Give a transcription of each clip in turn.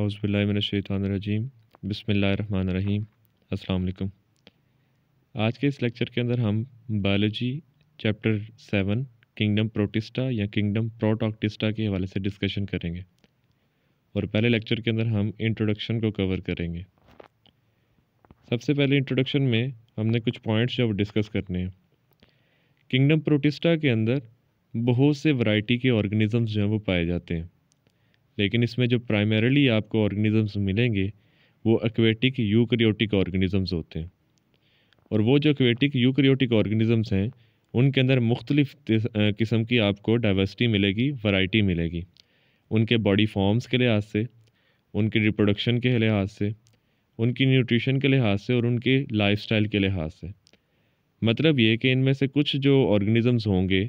हौसबिल्लिमिनशैतरजीम बसमीम अल्लाम आज के इस लेक्चर के अंदर हम biology chapter seven kingdom Protista या किंगडम प्रोटॉक्टिस्टा के हवाले से डिस्कशन करेंगे और पहले लेक्चर के अंदर हम इंट्रोडक्शन को कवर करेंगे सबसे पहले इंट्रोडक्शन में हमने कुछ पॉइंट्स जो डिस्कस करने हैं किंगडम प्रोटिस्टा के अंदर बहुत से वैरायटी के ऑर्गेनिजम्स जो हैं वो पाए जाते हैं लेकिन इसमें जो प्राइमरीली आपको ऑर्गेनिज़म्स मिलेंगे वो एक्वेटिक यूक्रियोटिक ऑर्गेनिज़म्स होते हैं और वो जो एक्वेटिक यूक्रियोटिक ऑर्गेनिज़म्स हैं उनके अंदर मुख्तलिफ़ किस्म की आपको डाइवर्सिटी मिलेगी वैरायटी मिलेगी उनके बॉडी फॉर्म्स के लिहाज से उनके रिप्रोडक्शन के लिहाज से उनकी न्यूट्रिशन के लिहाज से और उनके लाइफस्टाइल के लिहाज से मतलब ये कि इनमें से कुछ जो ऑर्गेनिज़म्स होंगे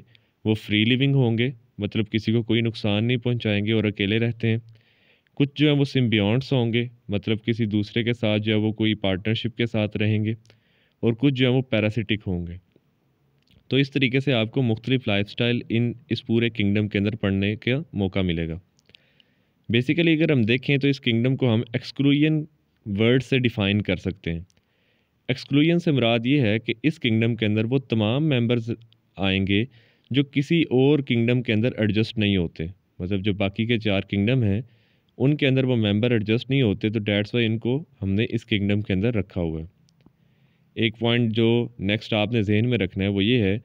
वो फ्री लिविंग होंगे मतलब किसी को कोई नुकसान नहीं पहुंचाएंगे और अकेले रहते हैं कुछ जो है वो सिम्बियॉन्ट्स होंगे मतलब किसी दूसरे के साथ जो है वो कोई पार्टनरशिप के साथ रहेंगे और कुछ जो है वो पैरासिटिक होंगे तो इस तरीके से आपको मुख्तलिफ़ लाइफ इन इस पूरे किंगडम के अंदर पढ़ने का मौका मिलेगा बेसिकली अगर हम देखें तो इस किंगडम को हम एक्सक्लूजन वर्ड से डिफ़ाइन कर सकते हैं एक्सक्लूजन से मुराद ये है कि इस किंगडम के अंदर वो तमाम मेंबर्स आएंगे जो किसी और किंगडम के अंदर एडजस्ट नहीं होते मतलब जो बाकी के चार किंगडम हैं उनके अंदर वो मेंबर एडजस्ट नहीं होते तो डैट्स वाई इनको हमने इस किंगडम के अंदर रखा हुआ है एक पॉइंट जो नेक्स्ट आपने जहन में रखना है वो ये है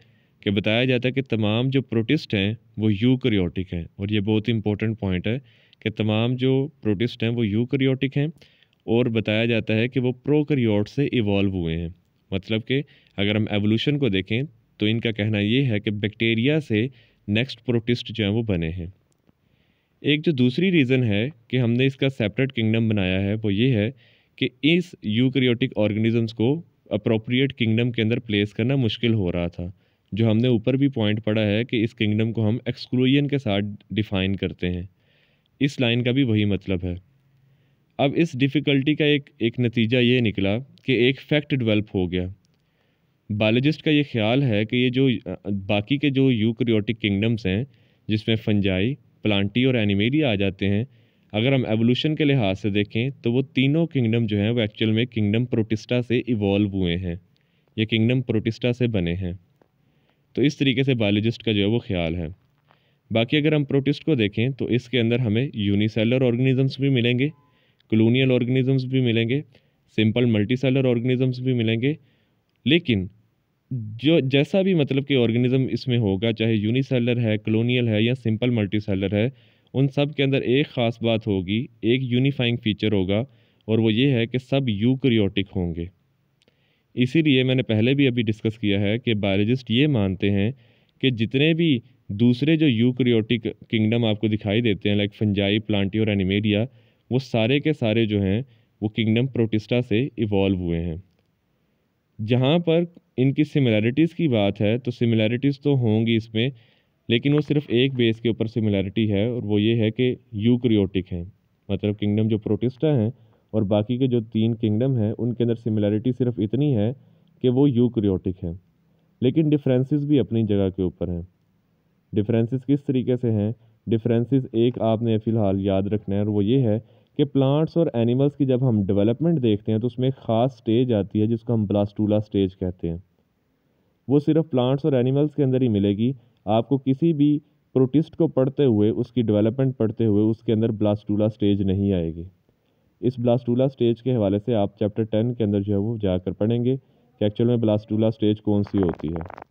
कि बताया जाता है कि तमाम जो प्रोटिस्ट हैं वो करियोटिक हैं और ये बहुत ही इंपॉर्टेंट पॉइंट है कि तमाम जो प्रोटिस्ट हैं वो करियोटिक हैं और बताया जाता है कि वो करियोट से इवॉल्व हुए हैं मतलब कि अगर हम एवोल्यूशन को देखें तो इनका कहना ये है कि बैक्टीरिया से नेक्स्ट प्रोटिस्ट जो हैं वो बने हैं एक जो दूसरी रीज़न है कि हमने इसका सेपरेट किंगडम बनाया है वो ये है कि इस यूक्रियोटिक ऑर्गेनिजम्स को अप्रोप्रिएट किंगडम के अंदर प्लेस करना मुश्किल हो रहा था जो हमने ऊपर भी पॉइंट पढ़ा है कि इस किंगडम को हम एक्सक्लूजन के साथ डिफ़ाइन करते हैं इस लाइन का भी वही मतलब है अब इस डिफ़िकल्टी का एक एक नतीजा ये निकला कि एक फैक्ट डेवलप हो गया बायोलॉजिस्ट का ये ख्याल है कि ये जो बाकी के जो यूक्रियोटिक किंगडम्स हैं जिसमें फंजाई प्लांटी और एनिमेलिया आ जाते हैं अगर हम एवोल्यूशन के लिहाज से देखें तो वो तीनों किंगडम जो हैं वो एक्चुअल में किंगडम प्रोटिस्टा से इवॉल्व हुए हैं ये किंगडम प्रोटिस्टा से बने हैं तो इस तरीके से बायोलॉजिस्ट का जो है वो ख्याल है बाकी अगर हम प्रोटिस्ट को देखें तो इसके अंदर हमें यूनिसेलर ऑर्गेनिजम्स भी मिलेंगे कलोनियल ऑर्गेनिजम्स भी मिलेंगे सिंपल मल्टीसेलर ऑर्गेनिजम्स भी मिलेंगे लेकिन जो जैसा भी मतलब कि ऑर्गेनिज़म इसमें होगा चाहे यूनिसेलर है कलोनियल है या सिंपल मल्टीसेलर है उन सब के अंदर एक ख़ास बात होगी एक यूनिफाइंग फीचर होगा और वो ये है कि सब यूक्रियोटिक होंगे इसीलिए मैंने पहले भी अभी डिस्कस किया है कि बायोलॉजिस्ट ये मानते हैं कि जितने भी दूसरे जो यूक्रियोटिक किंगडम आपको दिखाई देते हैं लाइक फंजाई प्लांटी और एनिमेडिया वो सारे के सारे जो हैं वो किंगडम प्रोटिस्टा से इवॉल्व हुए हैं जहाँ पर इनकी सिमिलैरिटीज़ की बात है तो सिमिलैरिटीज़ तो होंगी इसमें लेकिन वो सिर्फ एक बेस के ऊपर सिमिलैरिटी है और वो ये है कि यूक्रियोटिक हैं मतलब किंगडम जो प्रोटिस्टा हैं और बाकी के जो तीन किंगडम हैं उनके अंदर सिमिलैरिटी सिर्फ इतनी है कि वो यूक्रियोटिक हैं लेकिन डिफरेंसेस भी अपनी जगह के ऊपर हैं डिफरेंसेस किस तरीके से हैं डिफरेंसेस एक आपने फ़िलहाल याद रखना है और वो ये है कि प्लांट्स और एनिमल्स की जब हम डेवलपमेंट देखते हैं तो उसमें एक ख़ास स्टेज आती है जिसको हम ब्लास्टूला स्टेज कहते हैं वो सिर्फ प्लांट्स और एनिमल्स के अंदर ही मिलेगी आपको किसी भी प्रोटिस्ट को पढ़ते हुए उसकी डेवलपमेंट पढ़ते हुए उसके अंदर ब्लास्टूला स्टेज नहीं आएगी इस ब्लास्टूला स्टेज के हवाले से आप चैप्टर टेन के अंदर जो है वो जाकर पढ़ेंगे कि एक्चुअल में ब्लास्टूला स्टेज कौन सी होती है